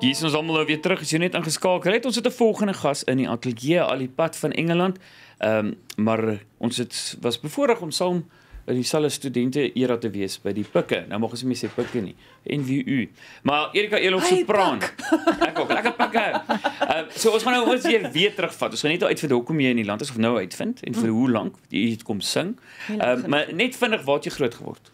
Dis ons almal nou weer terug. Is jy net ingeskakel? Het ons het 'n volgende gas in die ateljee al die pad van Engeland. Ehm um, maar ons het was bevoorreg om saam in dieselfde studente era te wees by die Pikke. Nou mag ons nie sê Pikke nie. NWU. Maar Erika Elof se praan. Ek ook lekker Pikke. Ehm um, so ons gaan nou ons weer weer terugvat. Ons gaan net nou uitvind hoekom jy in die land is of nou uitvind en vir hm. hoe lank jy kom sing. Ehm um, maar net vinnig waar het jy groot geword?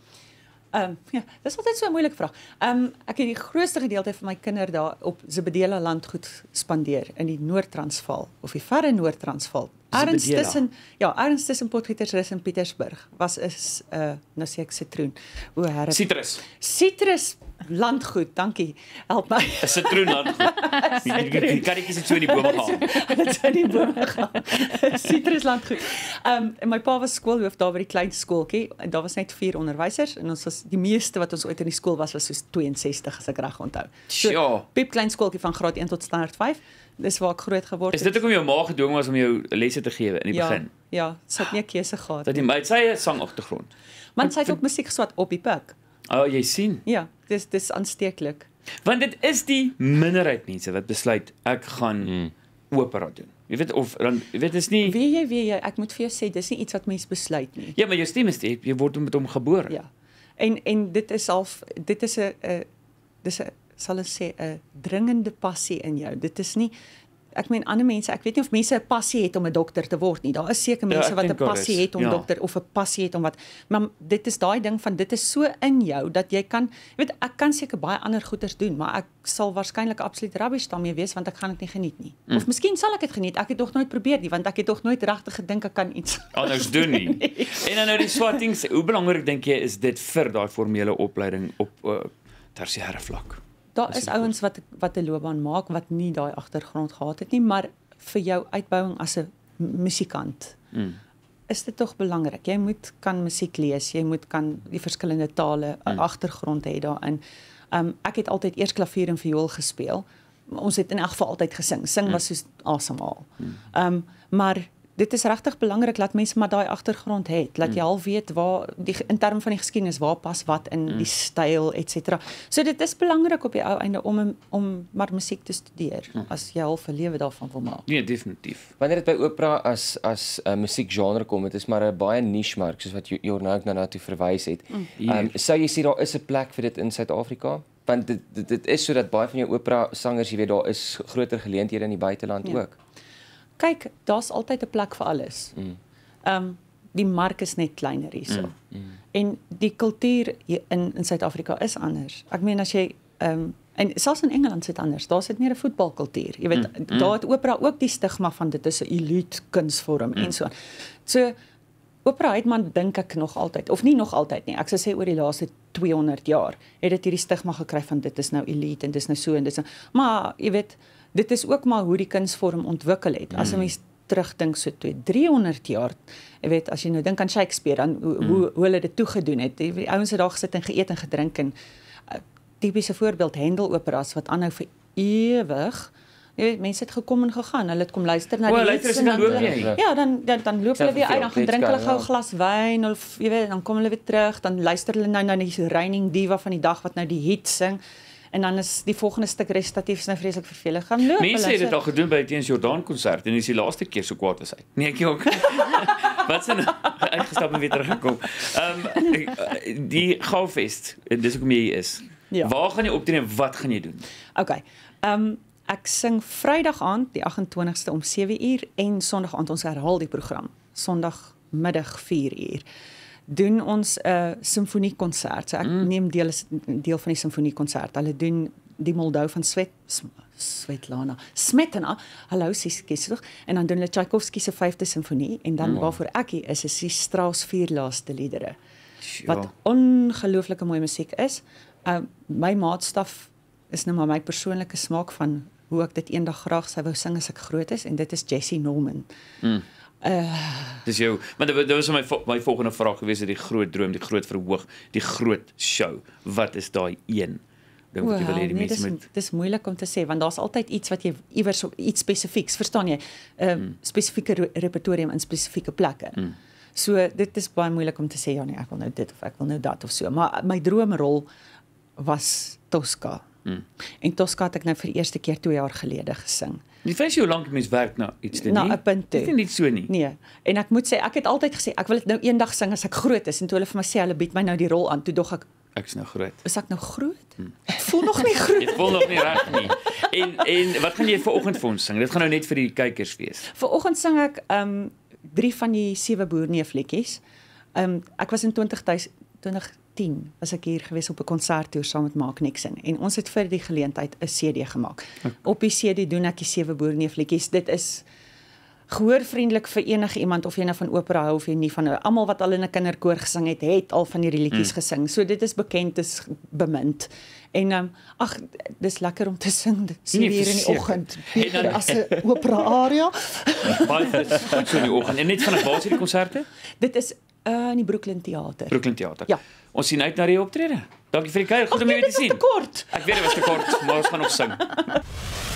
Ehm um, ja, dis altyd so 'n moeilike vraag. Ehm um, ek het die grootste gedeelte van my kinders daar op Zebedela landgoed spandeer in die Noord-Transvaal of die Verre Noord-Transvaal. Erns tussen ja, erns tussen Potgietersrus en Pietersburg was is 'n uh, eh, nou sê ek sitroen. O, herre. Citrus. Citrus landgoed, dankie. Help my. Is dit Troon landgoed? Die karretjies het so in die bome gehaal. Het so in die bome gehaal. Citrus landgoed. Ehm um, my pa was skoolhoof daar by die klein skooltjie. Daar was net 4 onderwysers en ons was die meeste wat ons ooit in die skool was was soos 62 as ek reg onthou. So, ja. Piep klein skooltjie van graad 1 tot standaard 5. Dis waar ek groot geword het. Is dit ook om jou ma gedwing was om jou lesse te gee in die ja, begin? Ja, sy het nie keuse gehad nie. Dat die meisie sang agtergrond. Man sê ook musiek swat op die pik. O, oh, jy sien. Ja, dis dis aansteeklik. Want dit is die minderheid mense wat besluit ek gaan hmm. opera doen. Jy weet of dan jy weet is nie Wie jy wie jy ek moet vir jou sê dis nie iets wat mense besluit nie. Ja, maar jou stem is dit jy word met hom gebore. Ja. En en dit is al dit is 'n 'n dis 'n sal ons sê 'n dringende passie in jou. Dit is nie ek meen ander mense, ek weet nie of mense 'n passie het om 'n dokter te word nie. Daar is seker ja, mense ja, wat 'n passie is. het om ja. dokter of 'n passie het om wat maar dit is daai ding van dit is so in jou dat jy kan, jy weet ek kan seker baie ander goeters doen, maar ek sal waarskynlik absoluut rubbish daarmee wees want ek gaan dit nie geniet nie. Mm. Of miskien sal ek dit geniet. Ek het nog nooit probeer nie want ek het nog nooit regtig gedink ek kan iets anders doen nie. nie. En dan nou die swattings, hoe belangrik dink jy is dit vir daai formele opleiding op uh, tersiêre vlak? daar is ouens wat wat 'n loopbaan maak wat nie daai agtergrond gehad het nie, maar vir jou uitbouing as 'n musikant. Mm. Is dit tog belangrik? Jy moet kan musiek lees, jy moet kan die verskillende tale mm. Eh, agtergrond hê daarin. Um ek het altyd eers klavier en viool gespeel. Ons het in elk geval altyd gesing. Sing mm. was soos asemhaal. Awesome mm. Um maar dit is regtig belangrik dat mense maar daai agtergrond het, dat hmm. jy al weet waar die in term van die geskiedenis waar pas wat in hmm. die styl et cetera. So dit is belangrik op die ou einde om om maar musiek te studeer hmm. as jy al 'n lewe daarvan wil maak. Nee, definitief. Wanneer dit by opera as as 'n uh, musiekgenre kom, dit is maar 'n baie niche mark soos wat Jornak nou, nou na toe verwys het. Um, sou jy sê daar is 'n plek vir dit in Suid-Afrika? want dit dit is sodat baie van jou opera sangers jy weet daar is groter geleenthede in die buiteland ja. ook kyk, daar's altyd 'n plek vir alles. Mm. Ehm mm. um, die mark is net kleiner hierso. Mm. Mm. En die kultuur in in Suid-Afrika is anders. Ek meen as jy ehm um, en selfs in Engeland sit anders. Daar sit nie 'n voetbalkultuur. Jy weet, mm, mm. daar het opera ook die stigma van dit is 'n elite kunsvorm mm. en so aan. So opera het man dink ek nog altyd of nie nog altyd nie. Ek sou sê oor die laaste 200 jaar het dit hierdie stigma gekry van dit is nou elite en dit is nou so en dit is. Nou, maar jy weet, dit is ook maar hoe die kunsvorm ontwikkel het. As 'n hmm. mens terugdink so toe 300 jaar, jy weet as jy nou dink aan Shakespeare dan hoe hoe, hmm. hoe hulle dit toegedoen het. Die ouens het daar gesit en geëet en gedrink en uh, tipiese voorbeeld Handel operas wat aanhou vir ewig. Ja, mense het gekom en gegaan. Hulle het kom luister na die Ja, luister as jy dan loop jy. Ja, dan dan dan loop hulle weer uit en drink hulle gou ja. 'n glas wyn of jy weet, dan kom hulle weer terug, dan luister hulle nou na die reigning diva van die dag wat nou die hit sing en dan is die volgende stuk restatief snou vreeslik vervelig gaan loop. Mense het dit al gedoen by teens Jordan konsert en dis die laaste keer so kwaad was hy. Nee, ek ook. Wat s'n uitgestap en weer teruggekom. Ehm um, die Gaufest, dis hoekom jy is. Ja. Waar gaan jy optree en wat gaan jy doen? OK. Ehm um, ek sing Vrydag aand die 28ste om 7:00 en Sondag aand ons herhaal die program. Sondag middag 4:00 doen ons 'n uh, eh, simfoniekonsert. So ek mm. neem deel is deel van die simfoniekonsert. Hulle doen die Moldou van Svet Svetlana Smetana. Hallo Siskie, sê tog. En dan doen hulle Tchaikovsky se 5de simfonie en dan mm. waarvoor ek hier is, is die Strauss vier laaste liedere. Ja. Wat ongelooflike mooi musiek is. Uh my maatstaf is nou maar my persoonlike smaak van hoe ek dit eendag graag sou wou sing as ek groot is en dit is Jessie Norman. Mm. Dis jou, maar dit was my my volgende vraag gewees het die groot droom, die groot verhoog, die groot show. Wat is daai een? Dink wat jy wil hê die nee, mense moet Dis moeilik om te sê want daar's altyd iets wat jy iewers iets spesifieks, verstaan jy? 'n um, ehm, hmm. Spesifieke re repertorium in spesifieke plekke. Hmm. So dit is baie moeilik om te sê ja nee, ek wil nou dit of ek wil nou dat of so. Maar my droomrol was Tosca. Mm. En Tosca het ek nou vir die eerste keer 2 jaar gelede gesing. Die fisie hoe lank 'n mens werk na iets te doen. Na 'n punt toe. Dit is nie so nie. Nee. En ek moet sê ek het altyd gesê ek wil dit nou eendag sing as ek groot is en toe hulle vir my sê hulle bied my nou die rol aan, toe dog ek ek's nou groot. Is ek nou groot? Hmm. Ek voel nog nie groot. Ek voel nog nie reg nie. En en wat gaan jy viroggend vir ons sing? Dit gaan nou net vir die kykers wees. Viroggend sing ek ehm um, drie van die sewe boerneefletjies. Ehm um, ek was in 20 000, 2010 was ek hier gewees op 'n konserttoer saam met Mark Nixon en ons het vir die geleentheid 'n CD gemaak. Okay. Op die CD doen ek die sewe boerneefliedjies. Dit is gehoor vriendelik vir enige iemand of jy nou van opera hou of jy nie van almal wat al in 'n kinderkoor gesing het, het al van hierdie liedjies mm. gesing. So dit is bekend is bemind. En um, ag dis lekker om te sing dit hier nee, in die oggend. En nou- dan as 'n opera aria. Baie goed in die oggend. En net van 'n basiese konserte? Dit is uh, in die Brooklyn Theater. Brooklyn Theater. Ja. Ons sien uit na die optrede. Dankie vir die kuier. Goed om jou te sien. Ek weet dit was te kort. Ek weet dit was te kort. Môre gaan ons sing.